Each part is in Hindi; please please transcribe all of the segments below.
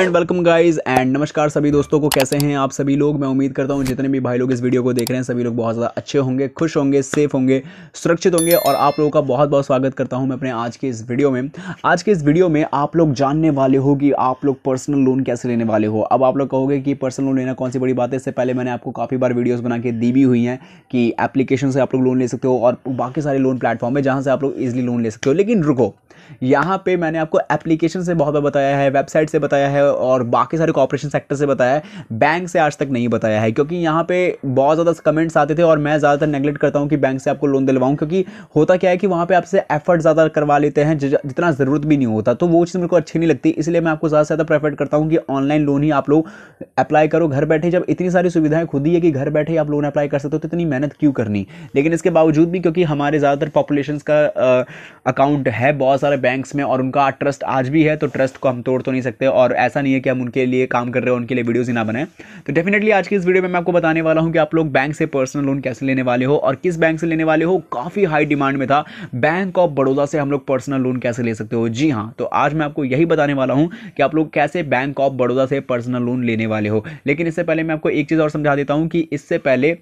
एंड वेलकम गाइस एंड नमस्कार सभी दोस्तों को कैसे हैं आप सभी लोग मैं उम्मीद करता हूं जितने भी भाई लोग इस वीडियो को देख रहे हैं सभी लोग बहुत ज़्यादा अच्छे होंगे खुश होंगे सेफ होंगे सुरक्षित होंगे और आप लोगों का बहुत बहुत स्वागत करता हूं मैं अपने आज के इस वीडियो में आज के इस वीडियो में आप लोग जानने वाले हो कि आप लोग पर्सनल लोन कैसे लेने वाले हो अब आप लोग कहोगे कि पर्सनल लोन लेना कौन सी बड़ी बात है इससे पहले मैंने आपको काफ़ी बार वीडियोज़ बना के दी भी हुई हैं कि एप्लीकेशन से आप लोग लोन ले सकते हो और बाकी सारे लोन प्लेटफॉर्म है जहाँ से आप लोग ईजिली लोन ले सकते हो लेकिन रुको यहाँ पर मैंने आपको एप्लीकेशन से बहुत बताया है वेबसाइट से बताया है और बाकी सारे कॉपरेशन सेक्टर से बताया है बैंक से आज तक नहीं बताया है क्योंकि यहाँ पे बहुत ज़्यादा कमेंट्स आते थे और मैं ज़्यादातर नेगलेक्ट करता हूँ कि बैंक से आपको लोन दिलवाऊँ क्योंकि होता क्या है कि वहाँ पर आपसे एफर्ट ज़्यादा करवा लेते हैं जितना ज़रूरत भी नहीं होता तो वो चीज़ मेरे को अच्छी नहीं लगती इसलिए मैं आपको ज़्यादा से ज़्यादा प्रेफर करता हूँ कि ऑनलाइन लोन ही आप लोग अप्लाई करो घर बैठे जब इतनी सारी सुविधाएं खुद ही है कि घर बैठे आप लोन अप्लाई कर सकते हो तो इतनी मेहनत क्यों करनी लेकिन इसके बावजूद भी क्योंकि हमारे ज़्यादातर पॉपुलेशन का अकाउंट है बहुत सारे बैंक्स में और उनका ट्रस्ट आज भी है तो ट्रस्ट को हम तोड़ तो नहीं सकते और ऐसा ऐसा नहीं है कि हम उनके लिए काम कर रहे हो उनके लिए वीडियोज़ ही ना बनाए तो डेफिनेटली आज की इस वीडियो में मैं आपको बताने वाला हूँ कि आप लोग बैंक से पर्सनल लोन कैसे लेने वाले हो और किस बैंक से लेने वाले हो काफ़ी हाई डिमांड में था बैंक ऑफ बड़ौदा से हम लोग पर्सनल लोन कैसे ले सकते हो जी हाँ तो आज मैं आपको यही बताने वाला हूँ कि आप लोग कैसे बैंक ऑफ बड़ौदा से पर्सनल लोन लेने वाले हो लेकिन इससे पहले मैं आपको एक चीज़ और समझा देता हूँ कि इससे पहले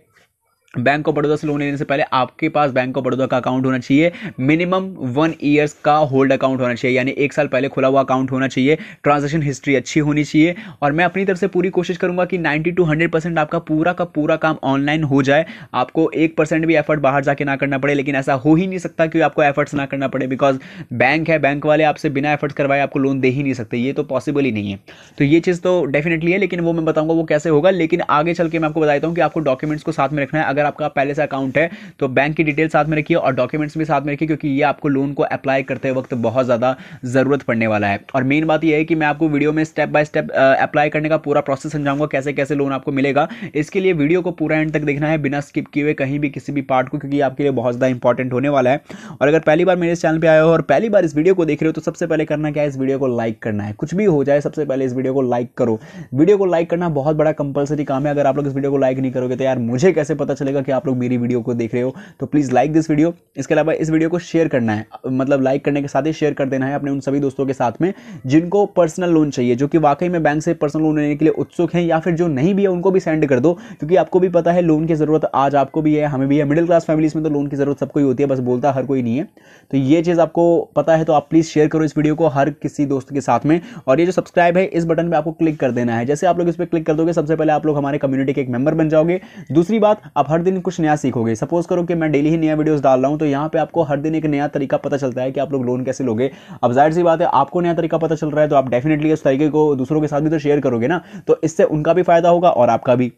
बैंक ऑफ बड़ौदा से लोन लेने से पहले आपके पास बैंक ऑफ बड़ौदा का अकाउंट होना चाहिए मिनिमम वन ईयर्स का होल्ड अकाउंट होना चाहिए यानी एक साल पहले खुला हुआ अकाउंट होना चाहिए ट्रांजेक्शन हिस्ट्री अच्छी होनी चाहिए और मैं अपनी तरफ से पूरी कोशिश करूंगा कि नाइन्टी टू हंड्रेड परसेंट आपका पूरा का पूरा काम ऑनलाइन हो जाए आपको एक परसेंट भी एफर्ट बाहर जाके ना करना पड़े लेकिन ऐसा हो ही नहीं सकता कि आपको एफर्ट्स ना करना पड़े बिकॉज बैंक है बैंक वाले आपसे बिना एफर्ट्स करवाए आपको लोन दे ही नहीं सकते ये तो पॉसिबल ही नहीं है तो ये चीज़ तो डेफिनेटली है लेकिन वो मैं बताऊँगा वो कैसे होगा लेकिन आगे चल के मैं आपको बताता हूँ कि आपको डॉक्यूमेंट्स को साथ में रखना है अगर आपका पहले से अकाउंट है तो बैंक की डिटेल साथ में रखिए और डॉक्यूमेंट्स भी साथ में रखिए क्योंकि ये आपको लोन को अप्लाई करते वक्त बहुत ज़्यादा ज़रूरत पड़ने वाला है और मेन बात यह है कि मैं आपको वीडियो में स्टेप बाय स्टेप अप्लाई करने का पूरा प्रोसेस समझाऊंगा कैसे कैसे लोन आपको मिलेगा इसके लिए वीडियो को पूरा एंड तक देखना है बिना स्किप किए कहीं भी किसी भी पार्ट को क्योंकि आपके लिए बहुत ज़्यादा इंपॉर्टेंट होने वाला है और अगर पहली बार मेरे चैनल पर आए हो और पहली बार इस वीडियो को देख रहे हो तो सबसे पहले करना क्या है इस वीडियो को लाइक करना है कुछ भी हो जाए सबसे पहले इस वीडियो को लाइक करो वीडियो को लाइक करना बहुत बड़ा कंपलसरी काम है अगर आप लोग इस वीडियो को लाइक नहीं करोगे तो यार मुझे कैसे पता चले मिलेगा कि आप लोग मेरी वीडियो को देख रहे हो तो प्लीज़ लाइक दिस वीडियो इसके अलावा इस वीडियो को शेयर करना है मतलब लाइक करने के साथ ही शेयर कर देना है अपने उन सभी दोस्तों के साथ में जिनको पर्सनल लोन चाहिए जो कि वाकई में बैंक से पर्सनल लोन लेने के लिए उत्सुक हैं या फिर जो नहीं भी है उनको भी सेंड कर दो क्योंकि आपको भी पता है लोन की ज़रूरत आज आपको भी है हमें भी है मिडिल क्लास फैमिलीज़ में तो लोन की ज़रूरत सबको ही होती है बस बोलता हर कोई नहीं है तो ये चीज़ आपको पता है तो आप प्लीज़ शेयर करो इस वीडियो को हर किसी दोस्त के साथ में और ये जो सब्सक्राइब है इस बटन पर आपको क्लिक कर देना है जैसे आप लोग इस पर क्लिक कर दोगे सबसे पहले आप लोग हमारे कम्युनिटी के एक मेंबर बन जाओगे दूसरी बात आप हर हर दिन कुछ नया सीखोगे सपोज करो कि मैं डेली ही नया वीडियोस डाल रहा हूँ तो यहाँ पे आपको हर दिन एक नया तरीका पता चलता है कि आप लोग लोन कैसे लोगे अब जाहिर सी बात है आपको नया तरीका पता चल रहा है तो आप डेफिनेटली उस तरीके को दूसरों के साथ भी तो शेयर करोगे ना तो इससे उनका भी फायदा होगा और आपका भी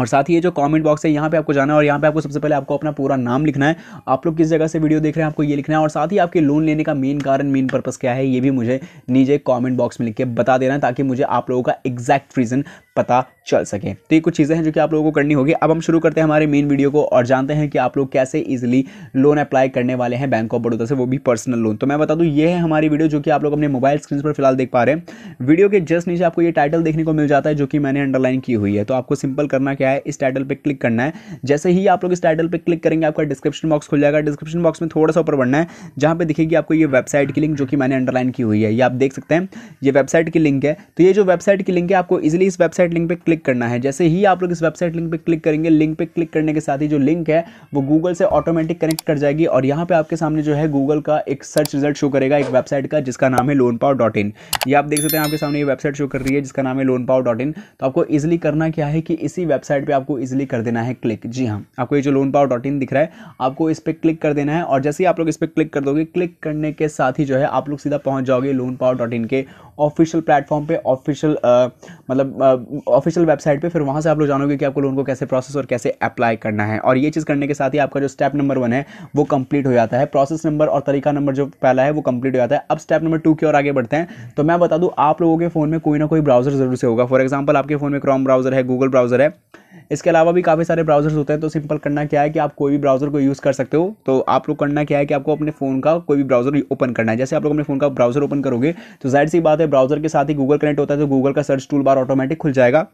और साथ ही ये जो कमेंट बॉक्स है यहाँ पे आपको जाना है और यहाँ पे आपको सबसे पहले आपको अपना पूरा नाम लिखना है आप लोग किस जगह से वीडियो देख रहे हैं आपको ये लिखना है और साथ ही आपके लोन लेने का मेन कारण मेन पर्पस क्या है ये भी मुझे नीचे कमेंट बॉक्स में लिख के बता देना ताकि मुझे आप लोगों का एग्जैक्ट रीज़न पता चल सके तो ये कुछ चीज़ें हैं जो कि आप लोगों को करनी होगी अब हम शुरू करते हैं हमारे मेन वीडियो को और जानते हैं कि आप लोग कैसे इजिली लोन अप्लाई करने वाले हैं बैंक ऑफ बड़ौदा से वो भी पर्सनल लोन तो मैं बता दूँ ये है हमारी वीडियो जो कि आप लोग अपने मोबाइल स्क्रीन पर फिलहाल देख पा रहे हैं वीडियो के जस्ट नीचे आपको ये टाइटल देखने को मिल जाता है जो कि मैंने अंडरलाइन की हुई है तो आपको सिंपल करना क्या है इस टाइटल पर क्लिक करना है जैसे ही आप लोग इस टाइटल पर क्लिक करेंगे आपका डिस्क्रिप्शन बॉक्स खुल जाएगा डिस्क्रिप्शन बॉक्स में थोड़ा सा ऊपर बढ़ना है जहाँ पर दिखेगी आपको ये वेबसाइट की लिंक जो कि मैंने अंडरलाइन की हुई है ये आप देख सकते हैं ये वेबसाइट की लिंक है तो ये जो वेबसाइट की लिंक है आपको इजिली इस वेबसाइट वेबसाइट लिंक पे क्लिक करना है जैसे ही आप लोग इस वेबसाइट लिंक पे क्लिक करेंगे लिंक पे क्लिक करने के साथ ही जो लिंक है वो गूगल से ऑटोमेटिक कनेक्ट कर जाएगी और यहाँ पे आपके सामने जो है गूगल का एक सर्च रिजल्ट शो करेगा एक वेबसाइट का जिसका नाम है लोन पाओ डॉट इन ये आप देख सकते हैं आपके सामने ये वेबसाइट शो कर रही है जिसका नाम है लोन पाओ डॉट इन तो आपको ईजिली करना क्या है कि इसी वेबसाइट पर आपको ईजिली कर देना है क्लिक जी हाँ आपको ये जो लोन पाओ डॉट इन दिख रहा है आपको इस पर क्लिक कर देना है और जैसे ही आप लोग इस पर क्लिक कर दोगे क्लिक करने के साथ ही जो है आप लोग सीधा पहुँच जाओगे लोन पाओ डॉट इन के ऑफिशियल प्लेटफॉर्म पे ऑफिशियल मतलब ऑफिशियल वेबसाइट पे फिर वहाँ से आप लोग जानोगे कि आपको लोन को कैसे प्रोसेस और कैसे अप्लाई करना है और ये चीज़ करने के साथ ही आपका जो स्टेप नंबर वन है वो कंप्लीट हो जाता है प्रोसेस नंबर और तरीका नंबर जो पहला है वो कंप्लीट हो जाता है अब स्टेप नंबर टू की ओर आगे बढ़ते हैं तो मैं बता दूँ आप लोगों के फ़ोन में कोई ना कोई ब्राउज़र जरूर से होगा फॉर एग्जाम्पल आपके फ़ोन में क्रॉम ब्राउज़र है गूगल ब्राउज़र है इसके अलावा भी काफ़ी सारे ब्राउज़र्स होते हैं तो सिंपल करना क्या है कि आप कोई भी ब्राउज़र को यूज़ कर सकते हो तो आप लोग करना क्या है कि आपको अपने फ़ोन का कोई भी ब्राउज़र ओपन करना है जैसे आप लोग अपने फ़ोन का ब्राउज़र ओपन करोगे तो जाहिर सी बात है ब्राउज़र के साथ ही गूगल कनेक्ट होता है तो गूगल का सर्च टूल बार ऑटोमेटिक खुल जाएगा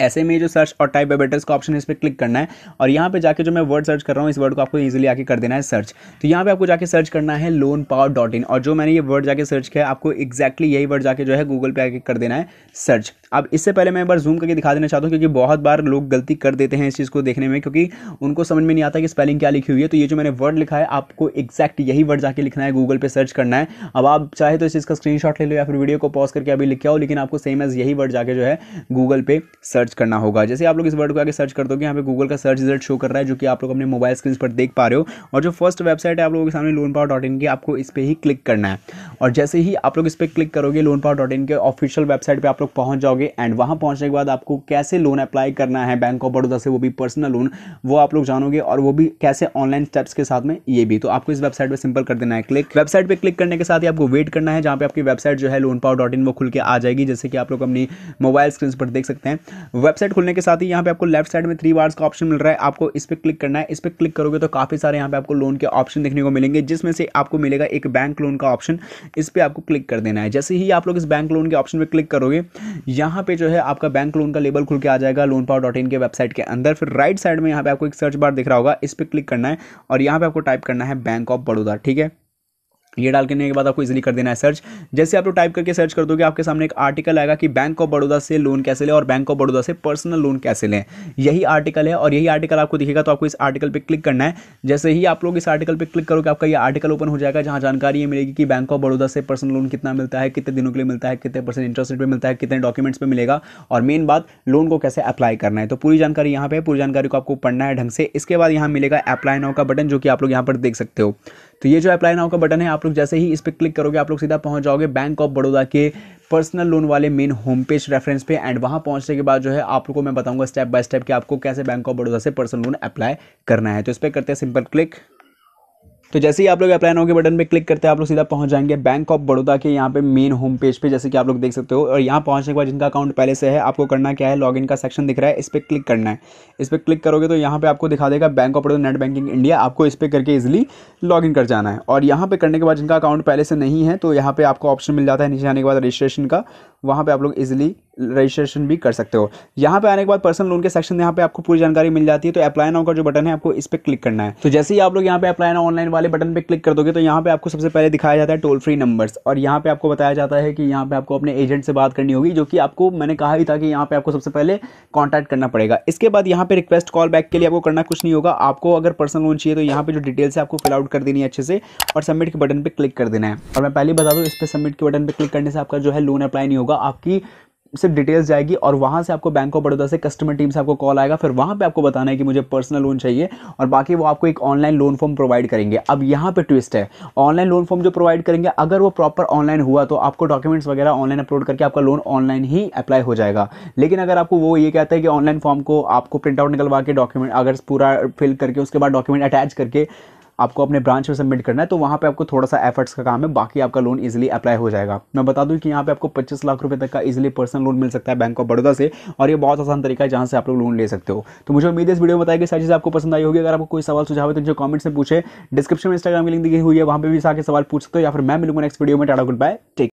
ऐसे में जो सर्च और टाइप वेबेटर्स का ऑप्शन है इस पर क्लिक करना है और यहाँ पे जाके जो मैं वर्ड सर्च कर रहा हूँ इस वर्ड को आपको इजीली आके कर देना है सर्च तो यहाँ पे आपको जाके सर्च करना है लोन पावर डॉट इन और जो मैंने ये वर्ड जाके सर्च किया आपको एक्जैक्टली यही वर्ड जाके जो है गूगल पे आके कर देना है सर्च अब इससे पहले मैं एक बार जूम करके दिखा देना चाहता हूँ क्योंकि बहुत बार लोग गलती कर देते हैं इस चीज़ को देखने में क्योंकि उनको समझ में नहीं आता कि स्पेलिंग क्या लिखी हुई है तो ये जो मैंने वर्ड लिखा है आपको एक्जैक्ट यही वर्ड जाके लिखना है गूगल पर सर्च करना है अब आप चाहे तो इस चीज़ का स्क्रीनशॉट ले लो या फिर वीडियो को पॉज करके अभी लिख हो लेकिन आपको सेम एज यही वर्ड जाके जो है गूगल पे सर्च करना होगा जैसे आप लोग इस वर्ड को आगे सर्च कर दोगे यहाँ पे गूगल का सर्च रिजल्ट शो कर रहा है जो कि आप लोग अपने मोबाइल स्क्रीन पर देख पा रहे हो और जो फर्स्ट वेबसाइट है आप लोगों के सामने लोन पावर डॉट इन की आपको इस पर ही क्लिक करना है और जैसे ही आप लोग इस पर क्लिक करोगे लोन पावर डॉट इन के ऑफिशियल वेबसाइट पर आप लोग पहुंच जाओगे एंड वहाँ पहुँचने के बाद आपको कैसे लोन अप्लाई करना है बैंक ऑफ बड़ौदा से वो भी पर्सनल लोन वो आप लोग जानोगे और वो भी कैसे ऑनलाइन स्टेप्स के साथ में ये भी तो आपको इस वेबसाइट पर सिंपल कर देना है क्लिक वेबसाइट पर क्लिक करने के साथ ही आपको वेट करना है जहाँ पे आपकी वेबसाइट जो है लोन पावर डॉट इन वो खुल के आ जाएगी जैसे कि आप लोग अपनी मोबाइल स्क्रीन पर देख सकते हैं वेबसाइट खुलने के साथ ही यहाँ पे आपको लेफ्ट साइड में थ्री बार्स का ऑप्शन मिल रहा है आपको इस पर क्लिक करना है इस पर क्लिक करोगे तो काफ़ी सारे यहाँ पे आपको लोन के ऑप्शन देखने को मिलेंगे जिसमें से आपको मिलेगा एक बैंक लोन का ऑप्शन इस पर आपको क्लिक कर देना है जैसे ही आप लोग इस बैंक लोन के ऑप्शन पर क्लिक करोगे यहाँ पे जो है आपका बैंक लोन का लेबल खुल के आ जाएगा लोन पावर डॉट इन के वेबसाइट के अंदर फिर राइट साइड में यहाँ पे आपको एक सर्च बार दिख रहा होगा इस पर क्लिक करना है और यहाँ पे आपको टाइप करना है बैंक ऑफ बड़ौदा ठीक है ये डाल करने के बाद आपको इजीली कर देना है सर्च जैसे आप लोग टाइप करके सर्च कर दोगे आपके सामने एक आर्टिकल आएगा कि बैंक ऑफ बड़ौदा से लोन कैसे लें और बैंक ऑफ बड़ौदा से पर्सनल लोन कैसे लें यही आर्टिकल है और यही आर्टिकल आपको दिखेगा तो आपको इस आर्टिकल पर क्लिक करना है जैसे ही आप लोग इस आर्टिकल पर क्लिक करोगे आपका यह आर्टिकल ओपन हो जाएगा जहाँ जानकारी ये मिलेगी कि बैंक ऑफ बड़ौदा से पर्सनल लोन कितना मिलता है कितने दिनों के लिए मिलता है कितने परसेंट इंटरेस्ट रेट पर मिलता है कितने डॉक्यूमेंट्स पर मिलेगा और मेन बात लोन को कैसे अप्लाई करना है तो पूरी जानकारी यहाँ पर पूरी जानकारी को आपको पढ़ना है ढंग से इसके बाद यहाँ मिलेगा अप्लाई नाउ का बटन जो कि आप लोग यहाँ पर देख सकते हो तो ये जो अप्लाई नाउ का बटन है आप लोग जैसे ही इस पर क्लिक करोगे आप लोग सीधा पहुंच जाओगे बैंक ऑफ बड़ौदा के पर्सनल लोन वाले मेन होम पेज रेफरेंस पे एंड वहां पहुंचने के बाद जो है आप लोग को मैं बताऊंगा स्टेप बाय स्टेप कि आपको कैसे बैंक ऑफ बड़ौदा से पर्सनल लोन अप्लाई करना है तो इस पर करते हैं सिंपल क्लिक तो जैसे ही आप लोग अप्लाई नाउ के बटन पर क्लिक करते हैं आप लोग सीधा पहुँच जाएंगे बैंक ऑफ बड़ौदा के यहाँ पे मेन होम पेज पे जैसे कि आप लोग देख सकते हो और यहाँ पहुंचने के बाद जिनका अकाउंट पहले से है आपको करना क्या है लॉगिन का सेक्शन दिख रहा है इस पर क्लिक करना है इस पर क्लिक करोगे तो यहाँ पे आपको दिखा देगा bank of Baroda net banking India आपको इस पर करके इजिली लॉगिन कर जाना है और यहाँ पे करने के बाद जिनका अकाउंट पहले से नहीं है तो यहाँ पर आपको ऑप्शन मिल जाता है नीचे आने के बाद रजिस्ट्रेशन का वहाँ पे आप लोग इजीली रजिस्ट्रेशन भी कर सकते हो यहाँ पे आने के बाद पर्सनल लोन के सेक्शन यहाँ पे आपको पूरी जानकारी मिल जाती है तो अप्लाई नाउ का जो बटन है आपको इस पर क्लिक करना है तो जैसे ही आप लोग यहाँ पे अप्लाई नाउ ऑनलाइन वाले बटन पे क्लिक कर दोगे तो यहाँ पे आपको सबसे पहले दिखाया जाता है टोल फ्री नंबर्स और यहाँ पे आपको बताया जाता है कि यहाँ पे आपको अपने एजेंट से बात करनी होगी जो कि आपको मैंने कहा ही था कि यहाँ पे आपको सबसे पहले कॉन्टैक्ट करना पड़ेगा इसके बाद यहाँ पे रिक्वेस्ट कॉल बैक के लिए आपको करना कुछ नहीं होगा आपको अगर पर्सनल लोन चाहिए तो यहाँ पे जो डिटेल्स है आपको फिलआउट कर देनी है अच्छे से और सबमिट के बटन पर क्लिक कर देना है और मैं पहले बता दूँ इस पर सबमिट के बटन पर क्लिक करने से आपका जो है लोन अप्लाई नहीं होगा होगा आपकी सिर्फ डिटेल्स जाएगी और वहाँ से आपको बैंक ऑफ बड़ौदा से कस्टमर टीम से आपको कॉल आएगा फिर वहाँ पे आपको बताना है कि मुझे पर्सनल लोन चाहिए और बाकी वो आपको एक ऑनलाइन लोन फॉर्म प्रोवाइड करेंगे अब यहाँ पे ट्विस्ट है ऑनलाइन लोन फॉर्म जो प्रोवाइड करेंगे अगर वो प्रॉपर ऑनलाइन हुआ तो आपको डॉक्यूमेंट्स वगैरह ऑनलाइन अपलोड करके आपका लोन ऑनलाइन ही अप्लाई हो जाएगा लेकिन अगर आपको वो ये कहता है कि ऑनलाइन फॉर्म को आपको प्रिंट आउट निकलवा के डॉक्यूमेंट अगर पूरा फिल करके उसके बाद डॉक्यूमेंट अटैच करके आपको अपने ब्रांच में सबमिट करना है तो वहाँ पर आपको थोड़ा सा एफर्ट्स का काम है बाकी आपका लोन इजिली अप्लाई हो जाएगा मैं बता दूँ कि यहाँ पर आपको पच्चीस लाख रुपये तक का इजिली पर्सनल लोन मिल सकता है बैंक ऑफ बड़ौदा से और ये बहुत आसान तरीका है जहाँ से आप लोग लोन ले सकते हो तो मुझे उम्मीद है इस वीडियो में बताएगी कि सारी चीज़ आपको पसंद आई होगी अगर आपको कोई सवाल सुझाव है तो जो कॉमेंट से पूछे डिस्क्रिप्शन में इंस्टाग्राम की लिंक दी हुई है वहाँ पर भी आके सवाल पूछ सकते हो या फिर मैं मिलूंगा नेक्स्ट वीडियो में टाटा गुड बाय टेक